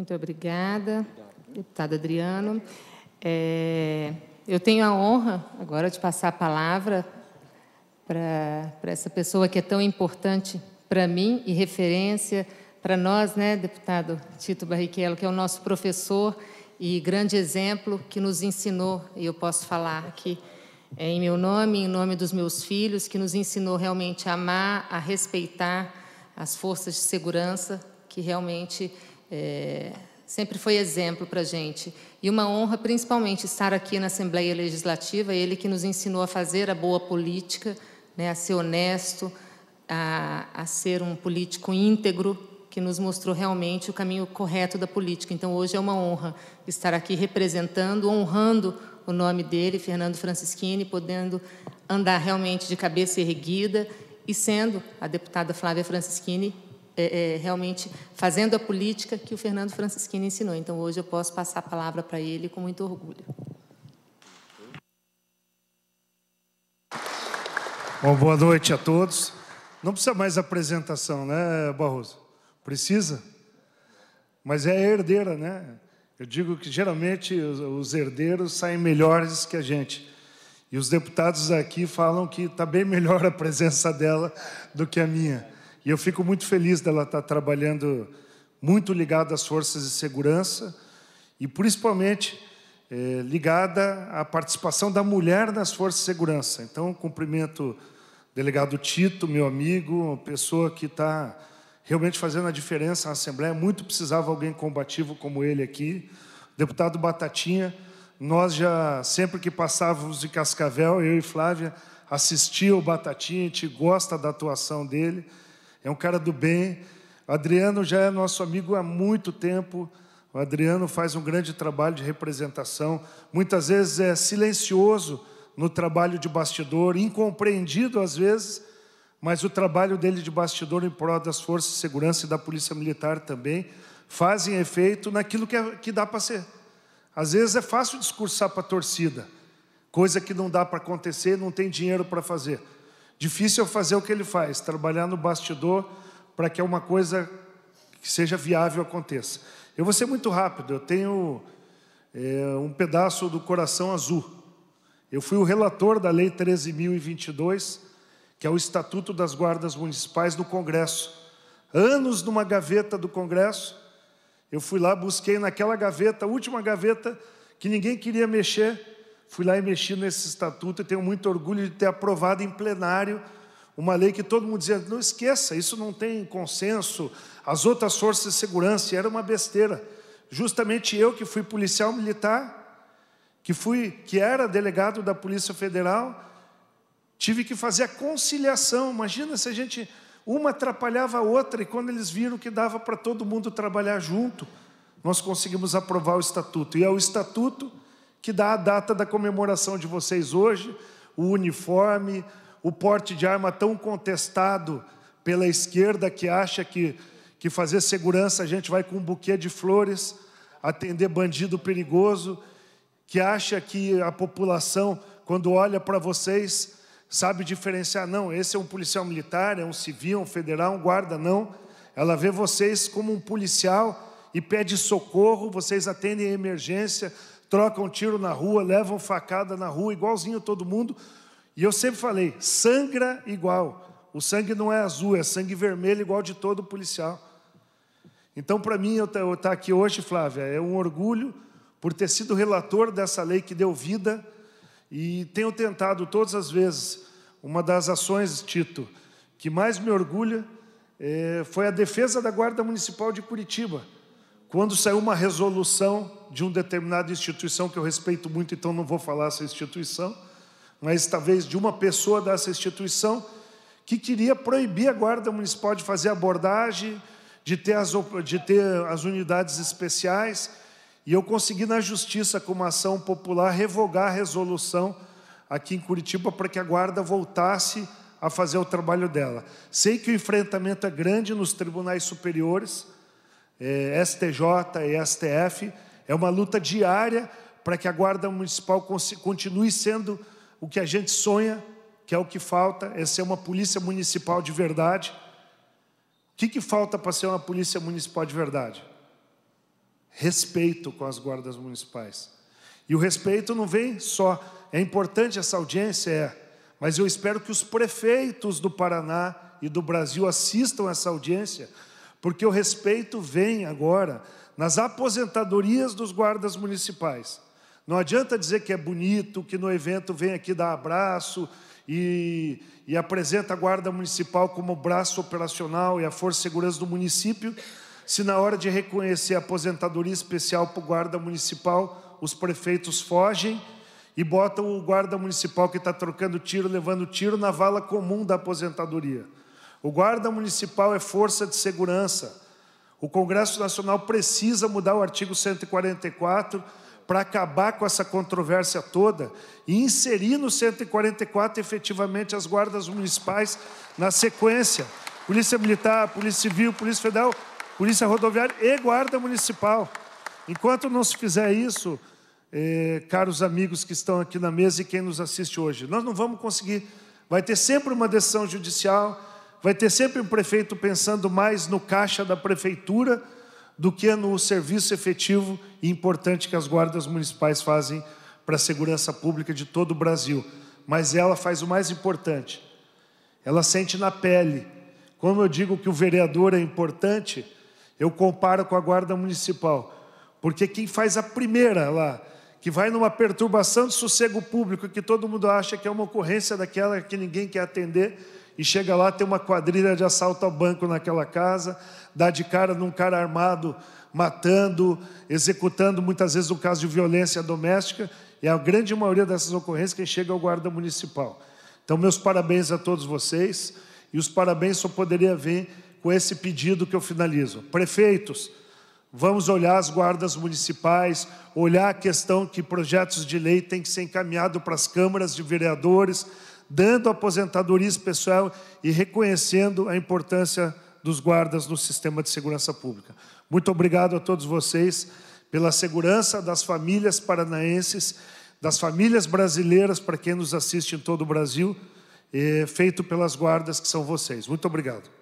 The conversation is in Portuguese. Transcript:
Muito obrigada, deputado Adriano. É, eu tenho a honra agora de passar a palavra para essa pessoa que é tão importante para mim e referência para nós, né, deputado Tito Barrichello, que é o nosso professor e grande exemplo que nos ensinou, e eu posso falar aqui é, em meu nome, em nome dos meus filhos, que nos ensinou realmente a amar, a respeitar as forças de segurança, que realmente é, sempre foi exemplo para a gente. E uma honra, principalmente, estar aqui na Assembleia Legislativa, ele que nos ensinou a fazer a boa política, né, a ser honesto, a, a ser um político íntegro, que nos mostrou realmente o caminho correto da política. Então, hoje é uma honra estar aqui representando, honrando o nome dele, Fernando Francischini, podendo andar realmente de cabeça erguida e sendo a deputada Flávia Francischini é, é, realmente fazendo a política que o Fernando Francisquini ensinou. Então, hoje eu posso passar a palavra para ele com muito orgulho. Bom, boa noite a todos. Não precisa mais apresentação, né, Barroso? Precisa? Mas é a herdeira, né? Eu digo que geralmente os herdeiros saem melhores que a gente. E os deputados aqui falam que está bem melhor a presença dela do que a minha. E eu fico muito feliz dela estar tá trabalhando muito ligada às forças de segurança e principalmente é, ligada à participação da mulher nas forças de segurança. Então, cumprimento o delegado Tito, meu amigo, uma pessoa que está realmente fazendo a diferença na Assembleia. Muito precisava alguém combativo como ele aqui. Deputado Batatinha, nós já, sempre que passávamos de Cascavel, eu e Flávia, assistia o Batatinha, a gente gosta da atuação dele é um cara do bem. O Adriano já é nosso amigo há muito tempo. O Adriano faz um grande trabalho de representação, muitas vezes é silencioso no trabalho de bastidor, incompreendido às vezes, mas o trabalho dele de bastidor em prol das forças de segurança e da polícia militar também fazem efeito naquilo que, é, que dá para ser. Às vezes é fácil discursar para a torcida, coisa que não dá para acontecer, não tem dinheiro para fazer. Difícil é fazer o que ele faz, trabalhar no bastidor para que uma coisa que seja viável aconteça. Eu vou ser muito rápido, eu tenho é, um pedaço do coração azul. Eu fui o relator da Lei 13.022, que é o Estatuto das Guardas Municipais do Congresso. Anos numa gaveta do Congresso, eu fui lá, busquei naquela gaveta, última gaveta, que ninguém queria mexer, fui lá e mexi nesse estatuto e tenho muito orgulho de ter aprovado em plenário uma lei que todo mundo dizia: não esqueça, isso não tem consenso, as outras forças de segurança, era uma besteira. Justamente eu, que fui policial militar, que, fui, que era delegado da Polícia Federal, tive que fazer a conciliação. Imagina se a gente. Uma atrapalhava a outra, e quando eles viram que dava para todo mundo trabalhar junto, nós conseguimos aprovar o estatuto. E é o estatuto que dá a data da comemoração de vocês hoje, o uniforme, o porte de arma tão contestado pela esquerda que acha que, que fazer segurança a gente vai com um buquê de flores atender bandido perigoso, que acha que a população, quando olha para vocês, sabe diferenciar, não, esse é um policial militar, é um civil, um federal, um guarda, não. Ela vê vocês como um policial e pede socorro, vocês atendem a emergência, trocam tiro na rua, levam facada na rua, igualzinho todo mundo. E eu sempre falei: sangra igual. O sangue não é azul, é sangue vermelho, igual de todo policial. Então, para mim, eu estar tá aqui hoje, Flávia, é um orgulho por ter sido relator dessa lei que deu vida e tenho tentado todas as vezes. Uma das ações, Tito, que mais me orgulha é, foi a defesa da Guarda Municipal de Curitiba quando saiu uma resolução de uma determinada instituição que eu respeito muito, então não vou falar essa instituição, mas talvez de uma pessoa dessa instituição que queria proibir a guarda municipal de fazer abordagem, de ter as, de ter as unidades especiais, e eu consegui na justiça com uma ação popular revogar a resolução aqui em Curitiba para que a guarda voltasse a fazer o trabalho dela. Sei que o enfrentamento é grande nos tribunais superiores é, STJ e STF, é uma luta diária para que a Guarda Municipal continue sendo o que a gente sonha, que é o que falta, é ser uma polícia municipal de verdade. O que, que falta para ser uma polícia municipal de verdade? Respeito com as guardas municipais. E o respeito não vem só, é importante essa audiência, é, mas eu espero que os prefeitos do Paraná e do Brasil assistam essa audiência, porque o respeito vem agora nas aposentadorias dos guardas municipais. Não adianta dizer que é bonito, que no evento vem aqui dar abraço e, e apresenta a guarda municipal como braço operacional e a força de segurança do município, se na hora de reconhecer a aposentadoria especial para o guarda municipal, os prefeitos fogem e botam o guarda municipal que está trocando tiro, levando tiro, na vala comum da aposentadoria. O guarda municipal é força de segurança. O Congresso Nacional precisa mudar o artigo 144 para acabar com essa controvérsia toda e inserir no 144 efetivamente as guardas municipais na sequência. Polícia Militar, Polícia Civil, Polícia Federal, Polícia Rodoviária e Guarda Municipal. Enquanto não se fizer isso, eh, caros amigos que estão aqui na mesa e quem nos assiste hoje, nós não vamos conseguir. Vai ter sempre uma decisão judicial, vai ter sempre um prefeito pensando mais no caixa da prefeitura do que no serviço efetivo e importante que as guardas municipais fazem para a segurança pública de todo o Brasil. Mas ela faz o mais importante. Ela sente na pele. Como eu digo que o vereador é importante, eu comparo com a guarda municipal. Porque quem faz a primeira lá, que vai numa perturbação de sossego público, que todo mundo acha que é uma ocorrência daquela que ninguém quer atender, e chega lá, tem uma quadrilha de assalto ao banco naquela casa, dá de cara num cara armado matando, executando muitas vezes um caso de violência doméstica, e a grande maioria dessas ocorrências quem chega é o guarda municipal. Então, meus parabéns a todos vocês, e os parabéns só poderia vir com esse pedido que eu finalizo. Prefeitos, vamos olhar as guardas municipais, olhar a questão que projetos de lei têm que ser encaminhados para as câmaras de vereadores, dando aposentadoria especial e reconhecendo a importância dos guardas no sistema de segurança pública. Muito obrigado a todos vocês pela segurança das famílias paranaenses, das famílias brasileiras, para quem nos assiste em todo o Brasil, eh, feito pelas guardas que são vocês. Muito obrigado.